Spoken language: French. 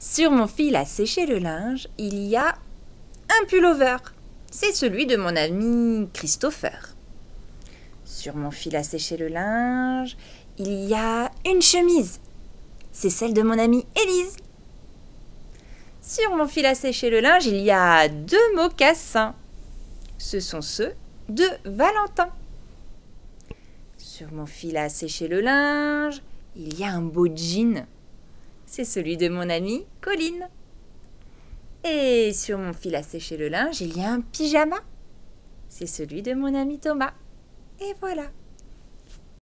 Sur mon fil à sécher le linge, il y a un pullover. C'est celui de mon ami Christopher. Sur mon fil à sécher le linge, il y a une chemise. C'est celle de mon amie Élise. Sur mon fil à sécher le linge, il y a deux mocassins. Ce sont ceux de Valentin. Sur mon fil à sécher le linge, il y a un beau jean c'est celui de mon ami Colline. Et sur mon fil à sécher le linge, il y a un pyjama. C'est celui de mon ami Thomas. Et voilà.